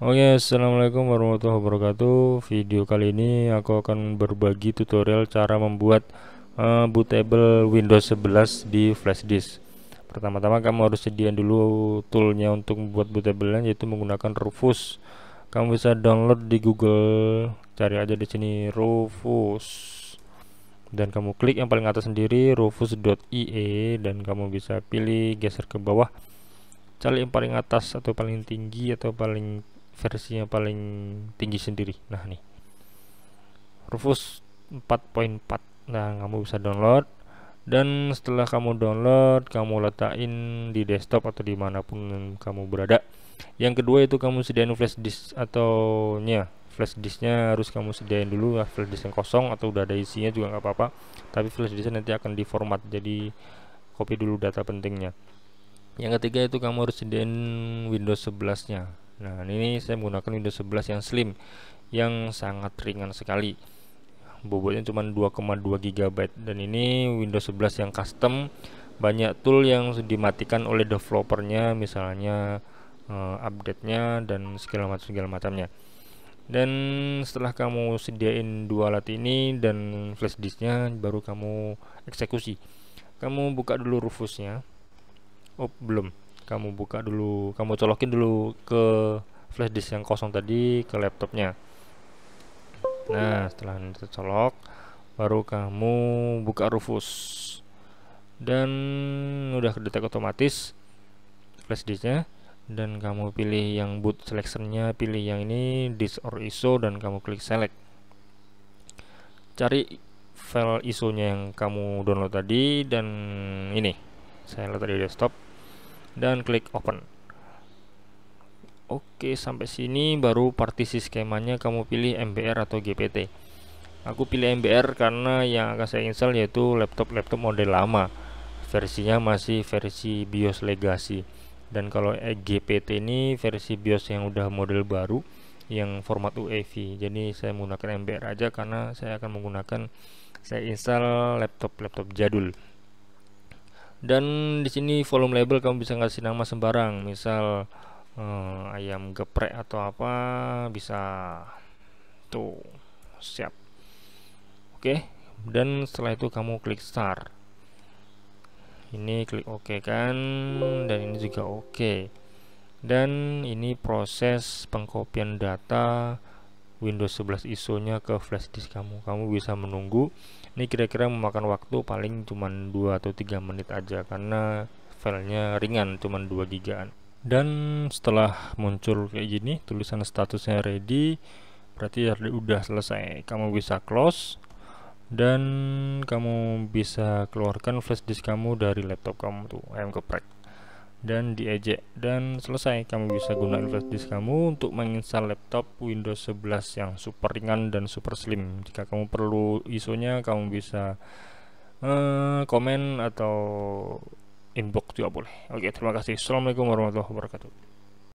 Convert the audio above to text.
Oke okay, assalamualaikum warahmatullahi wabarakatuh video kali ini aku akan berbagi tutorial cara membuat uh, bootable Windows 11 di flash disk pertama-tama kamu harus sediain dulu toolnya untuk membuat bootable yaitu menggunakan Rufus kamu bisa download di Google cari aja di sini Rufus dan kamu klik yang paling atas sendiri rufus.ie dan kamu bisa pilih geser ke bawah cari yang paling atas atau paling tinggi atau paling versinya paling tinggi sendiri nah nih Rufus 4.4 nah kamu bisa download dan setelah kamu download kamu letakin di desktop atau dimanapun kamu berada yang kedua itu kamu sediain flash disk atau nya flash disknya harus kamu sediain dulu lah flash disk yang kosong atau udah ada isinya juga nggak apa-apa tapi flash disknya nanti akan diformat jadi copy dulu data pentingnya yang ketiga itu kamu harus sediain Windows 11 nya nah ini saya menggunakan Windows 11 yang slim yang sangat ringan sekali bobotnya cuma 2,2 GB dan ini Windows 11 yang custom banyak tool yang dimatikan oleh developernya misalnya uh, update-nya dan segala macam segala macamnya dan setelah kamu sediain dua alat ini dan flash disknya baru kamu eksekusi kamu buka dulu Rufusnya oh belum kamu buka dulu kamu colokin dulu ke flash disk yang kosong tadi ke laptopnya nah setelah ini tercolok, baru kamu buka Rufus dan udah kedetek otomatis flash disknya dan kamu pilih yang boot selectionnya pilih yang ini disk or ISO dan kamu klik select cari file ISO yang kamu download tadi dan ini saya letak di desktop dan klik open oke sampai sini baru partisi skemanya kamu pilih MBR atau GPT aku pilih MBR karena yang akan saya install yaitu laptop-laptop model lama versinya masih versi BIOS legacy dan kalau eh, GPT ini versi BIOS yang udah model baru yang format UEFI jadi saya menggunakan MBR aja karena saya akan menggunakan saya install laptop-laptop jadul dan di sini volume label kamu bisa ngasih nama sembarang misal eh, ayam geprek atau apa bisa tuh siap oke okay. dan setelah itu kamu klik start ini klik ok kan dan ini juga oke. dan ini proses pengkopian data Windows 11 ISO-nya ke flash disk kamu. Kamu bisa menunggu. Ini kira-kira memakan waktu paling cuma 2 atau 3 menit aja karena filenya ringan cuma 2 gigaan. Dan setelah muncul kayak gini tulisan statusnya ready berarti udah selesai. Kamu bisa close dan kamu bisa keluarkan flash disk kamu dari laptop kamu tuh ayam geprek dan diejek dan selesai kamu bisa gunakan flash disk kamu untuk menginstal laptop Windows 11 yang super ringan dan super slim jika kamu perlu iso kamu bisa uh, komen atau inbox juga boleh oke terima kasih Assalamualaikum warahmatullahi wabarakatuh